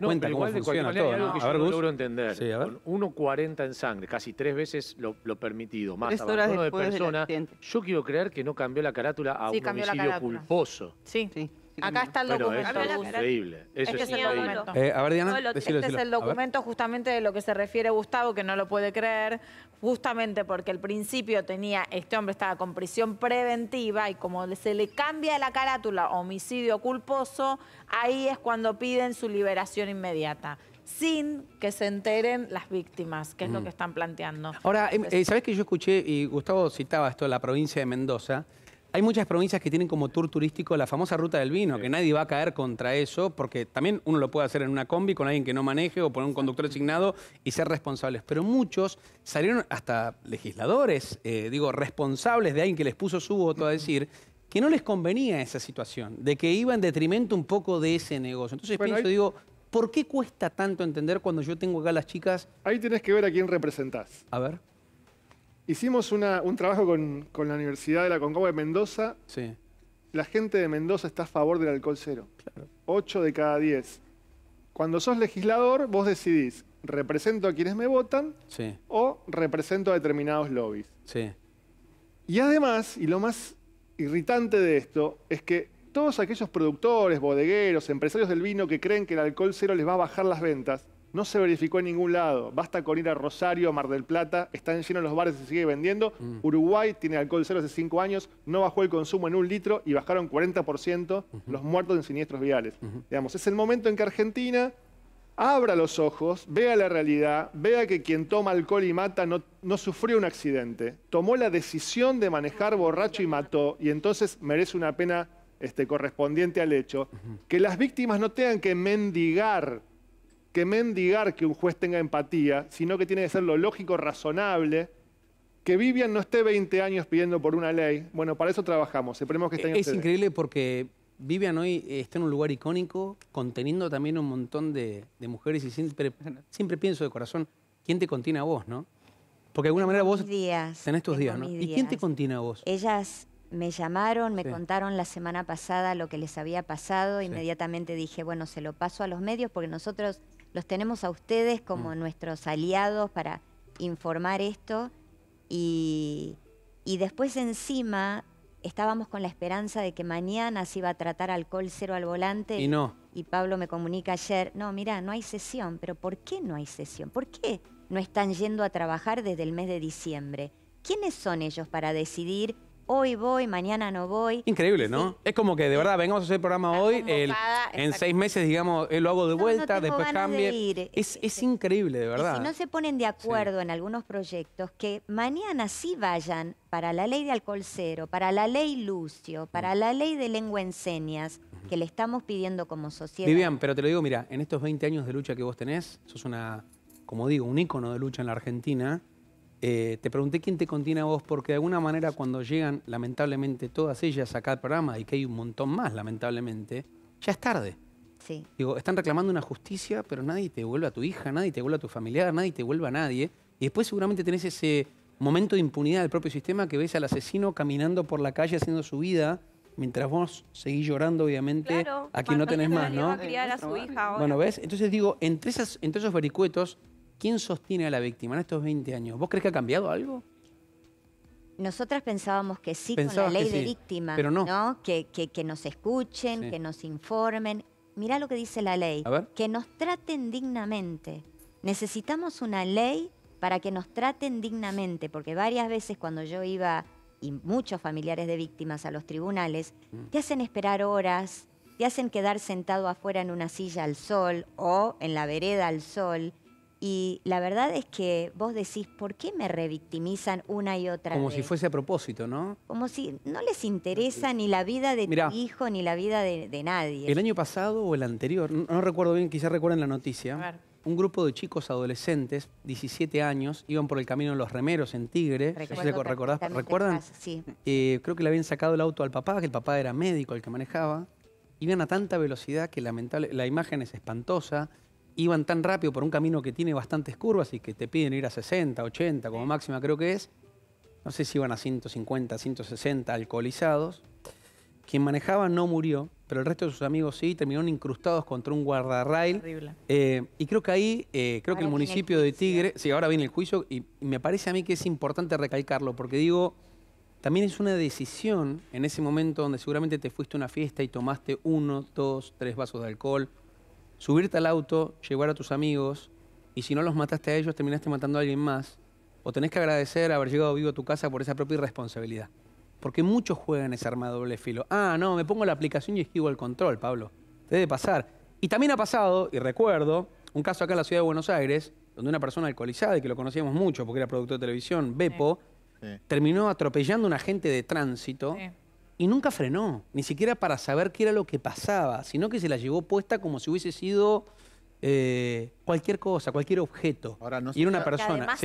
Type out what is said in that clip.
no, cuenta igual funciona de todo. Hay algo que a no logro entender. Con 1.40 en sangre, casi tres veces lo, permitido, más abandono de persona. Yo quiero creer que no cambió la carátula a un homicidio culposo. sí. Acá está el documento. es increíble. este es, el documento. Eh, a ver, Diana, Este es el documento justamente de lo que se refiere Gustavo, que no lo puede creer, justamente porque al principio tenía, este hombre estaba con prisión preventiva y como se le cambia la carátula, homicidio culposo, ahí es cuando piden su liberación inmediata sin que se enteren las víctimas, que es lo mm. que están planteando. Ahora, sabes em, eh, ¿sabés que yo escuché, y Gustavo citaba esto, la provincia de Mendoza, hay muchas provincias que tienen como tour turístico la famosa ruta del vino, que nadie va a caer contra eso, porque también uno lo puede hacer en una combi con alguien que no maneje o poner un conductor designado y ser responsables. Pero muchos salieron hasta legisladores, eh, digo, responsables de alguien que les puso su voto a decir que no les convenía esa situación, de que iba en detrimento un poco de ese negocio. Entonces pienso, digo, ¿por qué cuesta tanto entender cuando yo tengo acá a las chicas? Ahí tenés que ver a quién representás. A ver. Hicimos un trabajo con, la Universidad de la Concagua de Mendoza. Sí. La gente de Mendoza está a favor del alcohol cero. Claro. de cada diez. Cuando sos legislador, vos decidís, represento a quienes me votan sí. o represento a determinados lobbies. Sí. Y además, y lo más irritante de esto, es que todos aquellos productores, bodegueros, empresarios del vino que creen que el alcohol cero les va a bajar las ventas, no se verificó en ningún lado. Basta con ir a Rosario, Mar del Plata, están llenos los bares y se sigue vendiendo. Mm. Uruguay tiene alcohol cero hace cinco años, no bajó el consumo en un litro y bajaron 40% los muertos en siniestros viales. Digamos, es el momento en que Argentina abra los ojos, vea la realidad, vea que quien toma alcohol y mata no, no, sufrió un accidente, tomó la decisión de manejar borracho y mató, y entonces merece una pena este, correspondiente al hecho, que las víctimas no tengan que mendigar que mendigar que un juez tenga empatía, sino que tiene que ser lo lógico, razonable. Que Vivian no esté 20 años pidiendo por una ley. Bueno, para eso trabajamos. Esperemos que Es increíble porque Vivian hoy eh, está en un lugar icónico, conteniendo también un montón de, mujeres y siempre, siempre pienso de corazón, ¿quién te contiene a vos, no? Porque de alguna manera vos días, En estos días, ¿no? ¿Y quién te contiene a vos? Ellas me llamaron, me contaron la semana pasada lo que les había pasado, inmediatamente dije, bueno, se lo paso a los medios porque nosotros los tenemos a ustedes como mm. nuestros aliados para informar esto y, y después encima estábamos con la esperanza de que mañana se iba a tratar alcohol cero al volante. Y no. Y Pablo me comunica ayer, no, mira, no hay sesión, pero ¿por qué no hay sesión? ¿Por qué no están yendo a trabajar desde el mes de diciembre? ¿Quiénes son ellos para decidir hoy voy, mañana no voy. Increíble, ¿no? Es como que de verdad, vengamos a hacer el programa hoy, en seis meses, digamos, eh, lo hago de vuelta, después cambie. Eh, es, eh, increíble, de verdad. si no se ponen de acuerdo en algunos proyectos, que mañana sí vayan para la ley de alcohol cero, para la ley Lucio, para mm. la ley de lengua en señas, que le estamos pidiendo como sociedad. Vivian, pero te lo digo, mira, en estos 20 años de lucha que vos tenés, sos una, como digo, un ícono de lucha en la Argentina. Eh, te pregunté quién te contiene a vos, porque de alguna manera cuando llegan, lamentablemente, todas ellas acá al programa, y que hay un montón más, lamentablemente, ya es tarde. Sí. Digo, están reclamando una justicia, pero nadie te vuelve a tu hija, nadie te vuelve a tu familiar, nadie te vuelve a nadie. Y después seguramente tenés ese momento de impunidad del propio sistema que ves al asesino caminando por la calle haciendo su vida, mientras vos seguís llorando, obviamente, claro, a no tenés más, ¿no? Bueno, ¿ves? Entonces digo, entre, esas, entre esos vericuetos ¿Quién sostiene a la víctima en estos 20 años? ¿Vos crees que ha cambiado algo? Nosotras pensábamos que sí con la ley de víctima, pero no. Que, que, nos escuchen, que nos informen. Mirá lo que dice la ley, que nos traten dignamente. Necesitamos una ley para que nos traten dignamente, porque varias veces cuando yo iba, y muchos familiares de víctimas a los tribunales, mm. te hacen esperar horas, te hacen quedar sentado afuera en una silla al sol o en la vereda al sol y la verdad es que vos decís, ¿por qué me revictimizan una y otra vez. Como si fuese a propósito, ¿no? Como si no les interesa ni la vida de tu hijo ni la vida de, nadie. El año pasado o el anterior, no, recuerdo bien, quizás recuerden la noticia. Un grupo de chicos adolescentes, 17 años, iban por el camino de los remeros en Tigre. ¿Recuerdan? Eh, creo que le habían sacado el auto al papá, que el papá era médico el que manejaba. Iban a tanta velocidad que lamentable, la imagen es espantosa iban tan rápido por un camino que tiene bastantes curvas y que te piden ir a 60, 80 como máxima creo que es, no sé si iban a 150, 160 alcoholizados, quien manejaba no murió, pero el resto de sus amigos sí, terminaron incrustados contra un guardarrail. Eh, y creo que ahí, eh, creo que el municipio de Tigre, sí, ahora viene el juicio, y me parece a mí que es importante recalcarlo, porque digo, también es una decisión en ese momento donde seguramente te fuiste a una fiesta y tomaste uno, dos, tres vasos de alcohol, subirte al auto, llevar a tus amigos, y si no los mataste a ellos, terminaste matando a alguien más, o tenés que agradecer haber llegado vivo a tu casa por esa propia irresponsabilidad. Porque muchos juegan ese arma doble filo. Ah, no, me pongo la aplicación y esquivo el control, Pablo. Te debe pasar. Y también ha pasado, y recuerdo, un caso acá en la ciudad de Buenos Aires, donde una persona alcoholizada, y que lo conocíamos mucho porque era productor de televisión, Bepo, terminó atropellando a un agente de tránsito. Y nunca frenó, ni siquiera para saber qué era lo que pasaba, sino que se la llevó puesta como si hubiese sido eh, cualquier cosa, cualquier objeto. Ahora no y era una persona.